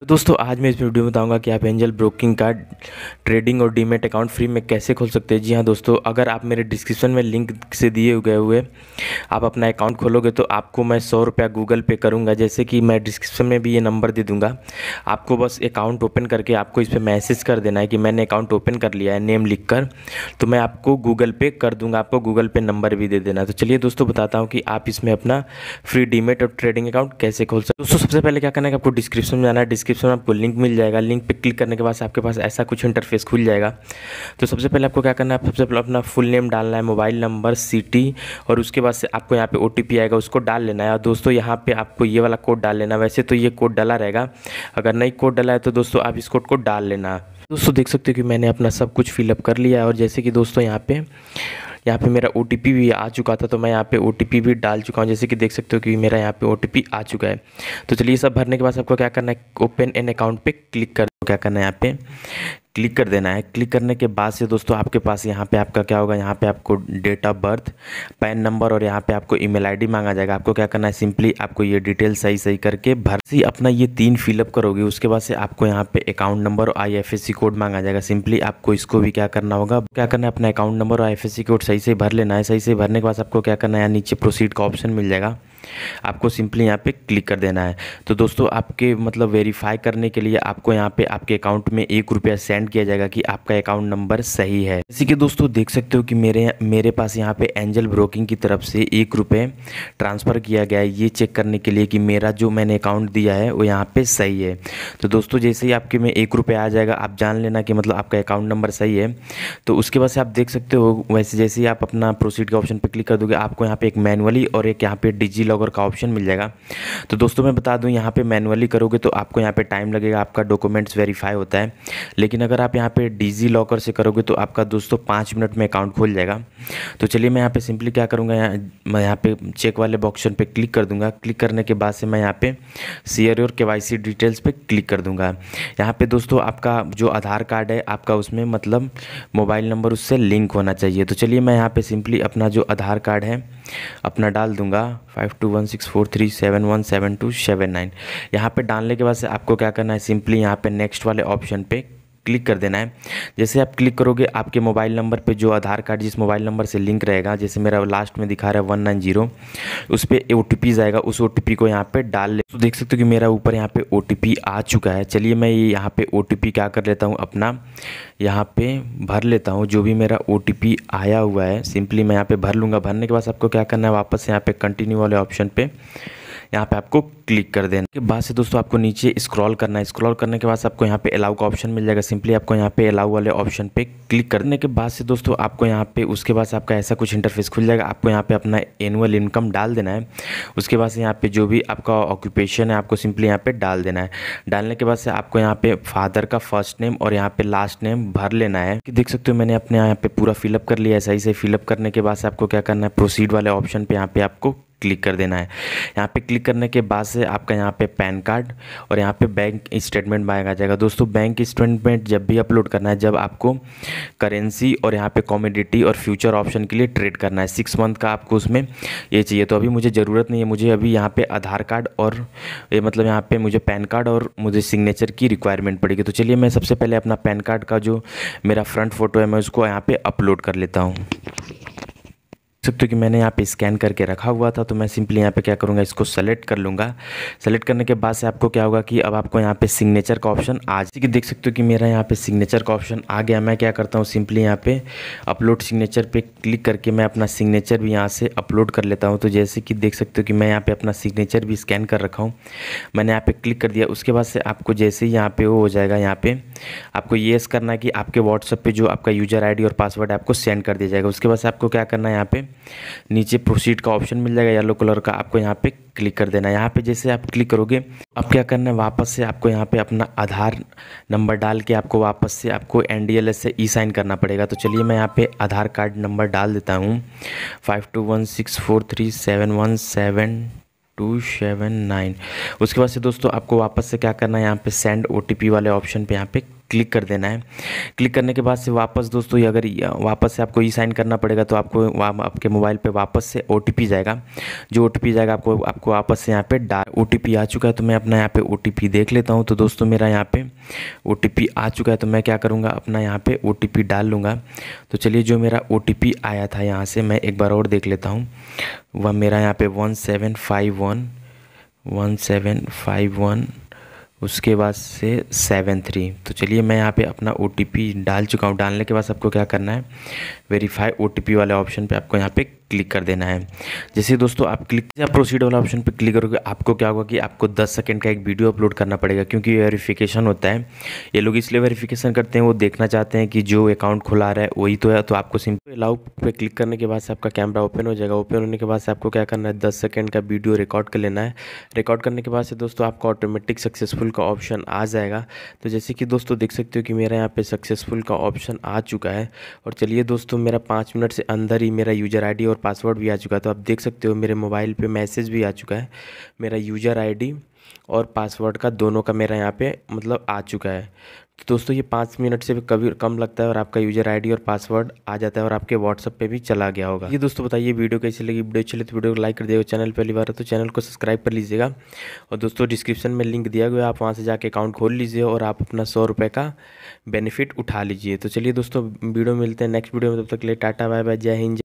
तो दोस्तों आज मैं इस वीडियो में बताऊंगा कि आप एंजल ब्रोकिंग का ट्रेडिंग और डीमेट अकाउंट फ्री में कैसे खोल सकते हैं जी हाँ दोस्तों अगर आप मेरे डिस्क्रिप्शन में लिंक से दिए गए हुए आप अपना अकाउंट खोलोगे तो आपको मैं सौ रुपया गूगल पे करूँगा जैसे कि मैं डिस्क्रिप्शन में भी ये नंबर दे दूँगा आपको बस अकाउंट ओपन करके आपको इस पर मैसेज कर देना है कि मैंने अकाउंट ओपन कर लिया है नेम लिख कर तो मैं आपको गूगल पे कर दूँगा आपको गूगल पे नंबर भी दे देना तो चलिए दोस्तों बताता हूँ कि आप इसमें अपना फ्री डीमेट और ट्रेडिंग अकाउंट कैसे खोल सकते दोस्तों सबसे पहले क्या करना है आपको डिस्क्रिप्शन में जाना है डिस्क्रिप्शन में आपको लिंक मिल जाएगा लिंक पे क्लिक करने के बाद आपके पास ऐसा कुछ इंटरफेस खुल जाएगा तो सबसे पहले आपको क्या करना है सबसे पहले अपना फुल नेम डालना है मोबाइल नंबर सिटी और उसके बाद से आपको यहाँ पे ओ आएगा उसको डाल लेना है और दोस्तों यहाँ पर आपको ये वाला कोड डाल लेना वैसे तो ये कोड डाला रहेगा अगर नई कोड डाला है तो दोस्तों आप इस कोड को डाल लेना दोस्तों देख सकते हो कि मैंने अपना सब कुछ फिलअप कर लिया है और जैसे कि दोस्तों यहाँ पे यहाँ पे मेरा ओ भी आ चुका था तो मैं यहाँ पे ओ भी डाल चुका हूँ जैसे कि देख सकते हो कि मेरा यहाँ पे ओ आ चुका है तो चलिए सब भरने के बाद आपको क्या करना है ओपन एन अकाउंट पे क्लिक कर क्या करना है यहाँ पे क्लिक कर देना है क्लिक करने के बाद से दोस्तों आपके पास यहाँ पे आपका क्या होगा यहाँ पे आपको date of birth PAN number और यहाँ पे आपको ईमेल आईडी मांगा जाएगा आपको क्या करना है सिंपली आपको ये डिटेल सही सही करके भर से अपना ये तीन फिलअप करोगे उसके बाद से आपको यहाँ पे अकाउंट नंबर और आई कोड मांगा जाएगा सिंपली आपको इसको भी क्या करना होगा क्या करना है अपना अकाउंट नंबर और आई कोड सही से भर लेना है सही से भरने के बाद आपको क्या करना है नीचे प्रोसीड का ऑप्शन मिल जाएगा आपको सिंपली यहाँ पे क्लिक कर देना है तो दोस्तों आपके मतलब वेरीफाई करने के लिए आपको यहाँ पे आपके अकाउंट में एक रुपया सेंड किया जाएगा कि आपका अकाउंट नंबर सही है जैसे कि दोस्तों देख सकते हो कि मेरे मेरे पास यहाँ पे एंजल ब्रोकिंग की तरफ से एक रुपये ट्रांसफ़र किया गया है ये चेक करने के लिए कि मेरा जो मैंने अकाउंट दिया है वो यहाँ पर सही है तो दोस्तों जैसे ही आपके में एक रुपये आ जाएगा आप जान लेना कि मतलब आपका अकाउंट नंबर सही है तो उसके बाद से आप देख सकते हो वैसे जैसे ही आप अपना प्रोसीड के ऑप्शन पर क्लिक कर दोगे आपको यहाँ पे एक मैनुअली और एक यहाँ पे डिजी कवर का ऑप्शन मिल जाएगा तो दोस्तों मैं बता दूँ यहाँ पे मैनुअली करोगे तो आपको यहाँ पर टाइम लगेगा आपका डॉक्यूमेंट्स वेरीफाई होता है लेकिन अगर आप यहाँ पर डिजी लॉकर से करोगे तो आपका दोस्तों पाँच मिनट में अकाउंट खोल जाएगा तो चलिए मैं यहाँ पर सिंपली क्या करूँगा यहाँ मैं यहाँ पे चेक वाले ऑप्शन पर क्लिक कर दूँगा क्लिक करने के बाद से मैं यहाँ पे शेयर और के डिटेल्स पर क्लिक कर दूँगा यहाँ पर दोस्तों आपका जो आधार कार्ड है आपका उसमें मतलब मोबाइल नंबर उससे लिंक होना चाहिए तो चलिए मैं यहाँ पर सिंपली अपना जो आधार कार्ड है अपना डाल दूंगा five two one six four three seven one seven two seven nine यहाँ पर डालने के बाद से आपको क्या करना है सिंपली यहाँ पे नेक्स्ट वाले ऑप्शन पे क्लिक कर देना है जैसे आप क्लिक करोगे आपके मोबाइल नंबर पे जो आधार कार्ड जिस मोबाइल नंबर से लिंक रहेगा जैसे मेरा लास्ट में दिखा रहा है वन नाइन जीरो उस पर ओ टी जाएगा उस ओ को यहाँ पर डाल ले तो देख सकते हो कि मेरा ऊपर यहाँ पर ओ आ चुका है चलिए मैं ये यहाँ पर ओ क्या कर लेता हूँ अपना यहाँ पर भर लेता हूँ जो भी मेरा ओ आया हुआ है सिंपली मैं यहाँ पर भर लूँगा भरने के बाद आपको क्या करना है वापस यहाँ पर कंटिन्यू वाले ऑप्शन पर यहाँ पे आपको क्लिक कर देना के बाद से दोस्तों आपको नीचे स्क्रॉल करना है स्क्रॉल करने के बाद आपको यहाँ पे अलाउ का ऑप्शन मिल जाएगा सिंपली आपको यहाँ पे अलाउ वाले ऑप्शन पे क्लिक करने के बाद से दोस्तों आपको यहाँ पे उसके बाद आपका ऐसा कुछ इंटरफेस खुल जाएगा आपको यहाँ पे अपना एनुअल इनकम डाल देना है उसके बाद से यहाँ पे जो भी आपका ऑक्यूपेशन है आपको सिंपली यहाँ पे डाल देना है डालने के बाद से आपको यहाँ पे फादर का फर्स्ट नेम और यहाँ पे लास्ट नेम भर लेना है कि देख सकते हो मैंने अपने यहाँ पे पूरा फिलअप कर लिया है सही से फिलअप करने के बाद से आपको क्या करना है प्रोसीड वाले ऑप्शन पे यहाँ पे आपको क्लिक कर देना है यहाँ पे क्लिक करने के बाद से आपका यहाँ पे पैन कार्ड और यहाँ पे बैंक स्टेटमेंट मांगा जाएगा दोस्तों बैंक स्टेटमेंट जब भी अपलोड करना है जब आपको करेंसी और यहाँ पे कॉमोडिटी और फ्यूचर ऑप्शन के लिए ट्रेड करना है सिक्स मंथ का आपको उसमें ये चाहिए तो अभी मुझे ज़रूरत नहीं है मुझे अभी यहाँ पर आधार कार्ड और ये मतलब यहाँ पर मुझे पैन कार्ड और मुझे सिग्नेचर की रिक्वायरमेंट पड़ेगी तो चलिए मैं सबसे पहले अपना पैन कार्ड का जो मेरा फ्रंट फ़ोटो है मैं उसको यहाँ पर अपलोड कर लेता हूँ सकते हो कि मैंने यहाँ पे स्कैन करके रखा हुआ था तो मैं सिंपली यहाँ पे क्या करूँगा इसको सेलेक्ट कर लूँगा सेलेक्ट करने के बाद से आपको क्या होगा कि अब आपको यहाँ पे सिग्नेचर का ऑप्शन आ जाए देख सकते हो कि मेरा यहाँ पे सिग्नेचर का ऑप्शन आ गया मैं क्या करता हूँ सिंपली यहाँ पे अपलोड सिग्नेचर पे क्लिक करके मैं अपना सिग्नेचर भी यहाँ से अपलोड कर लेता हूँ तो जैसे कि देख सकते हो कि मैं यहाँ पर अपना सिग्नेचर भी स्कैन कर रखा हूँ मैंने यहाँ पर क्लिक कर दिया उसके बाद से आपको जैसे ही यहाँ पे वो हो जाएगा यहाँ पर आपको ये करना है कि आपके व्हाट्सअप पर जो आपका यूजर आई और पासवर्ड आपको सेंड कर दिया जाएगा उसके बाद से आपको क्या करना है यहाँ पर नीचे प्रोसीड का ऑप्शन मिल जाएगा येलो कलर का आपको यहाँ पे क्लिक कर देना है यहाँ पे जैसे आप क्लिक करोगे अब क्या करना है वापस से आपको यहाँ पे अपना आधार नंबर डाल के आपको वापस से आपको एन से ई साइन करना पड़ेगा तो चलिए मैं यहाँ पे आधार कार्ड नंबर डाल देता हूँ five two one six four three seven one seven two seven nine उसके बाद से दोस्तों आपको वापस से क्या करना है यहाँ पे सेंड ओ वाले ऑप्शन पे यहाँ पे क्लिक कर देना है क्लिक करने के बाद से वापस दोस्तों अगर वापस से आपको ई साइन करना पड़ेगा तो आपको आपके मोबाइल पे वापस से ओ जाएगा जो ओ जाएगा आपको आपको वापस से यहाँ पे डा ओ आ चुका है तो मैं अपना यहाँ पे ओ देख लेता हूँ तो दोस्तों मेरा यहाँ पे ओ आ चुका है तो मैं क्या करूँगा अपना यहाँ पे ओ डाल लूँगा तो चलिए जो मेरा ओ आया था यहाँ से मैं एक बार और देख लेता हूँ वह मेरा यहाँ पर one seven five one one seven five one उसके बाद से सेवन थ्री तो चलिए मैं यहाँ पे अपना ओ डाल चुका हूँ डालने के बाद आपको क्या करना है वेरीफाई ओ वाले ऑप्शन पे आपको यहाँ पे क्लिक कर देना है जैसे दोस्तों आप क्लिक या प्रोसीड वाला ऑप्शन पे क्लिक करोगे आपको क्या होगा कि आपको 10 सेकंड का एक वीडियो अपलोड करना पड़ेगा क्योंकि वेरीफिकेशन होता है ये लोग इसलिए वेरीफिकेशन करते हैं वो देखना चाहते हैं कि जो अकाउंट खुला रहा है वही तो है तो आपको सिंपल अलाउ तो पे क्लिक करने के बाद से आपका कैमरा ओपन हो जाएगा ओपन होने के बाद से आपको क्या करना है दस सेकेंड का वीडियो रिकॉर्ड कर लेना है रिकॉर्ड करने के बाद से दोस्तों आपका ऑटोमेटिक सक्सेसफुल का ऑप्शन आ जाएगा तो जैसे कि दोस्तों देख सकते हो कि मेरा यहाँ पर सक्सेसफुल का ऑप्शन आ चुका है और चलिए दोस्तों दोस्तों मेरा पाँच मिनट से अंदर ही मेरा यूज़र आईडी और पासवर्ड भी आ चुका है तो आप देख सकते हो मेरे मोबाइल पे मैसेज भी आ चुका है मेरा यूज़र आईडी और पासवर्ड का दोनों का मेरा यहाँ पे मतलब आ चुका है तो दोस्तों ये पाँच मिनट से भी कभी कम लगता है और आपका यूज़र आईडी और पासवर्ड आ जाता है और आपके व्हाट्सअप पे भी चला गया होगा ये दोस्तों बताइए वीडियो कैसी लगी वीडियो अच्छी लगी तो वीडियो को लाइक कर दिएगा चैनल पहली बार है तो चैनल को सब्सक्राइब कर लीजिएगा और दोस्तों डिस्क्रिप्शन में लिंक दिया गया आप वहाँ से जाकर अकाउंट खोल लीजिए और आप अपना सौ रुपये का बेनिफिट उठा लीजिए तो चलिए दोस्तों वीडियो मिलते हैं नेक्स्ट वीडियो में तब तक ले टाटा बाय बाय जय हिंद